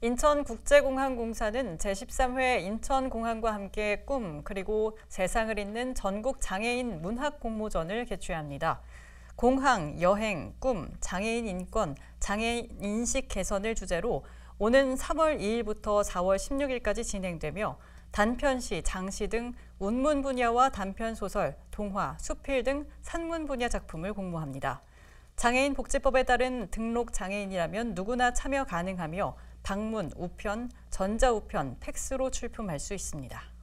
인천국제공항공사는 제13회 인천공항과 함께 꿈 그리고 세상을 잇는 전국 장애인 문학 공모전을 개최합니다. 공항, 여행, 꿈, 장애인 인권, 장애인 인식 개선을 주제로 오는 3월 2일부터 4월 16일까지 진행되며 단편시, 장시 등 운문 분야와 단편 소설, 동화, 수필 등 산문 분야 작품을 공모합니다. 장애인 복지법에 따른 등록 장애인이라면 누구나 참여 가능하며 방문, 우편, 전자우편, 팩스로 출품할 수 있습니다.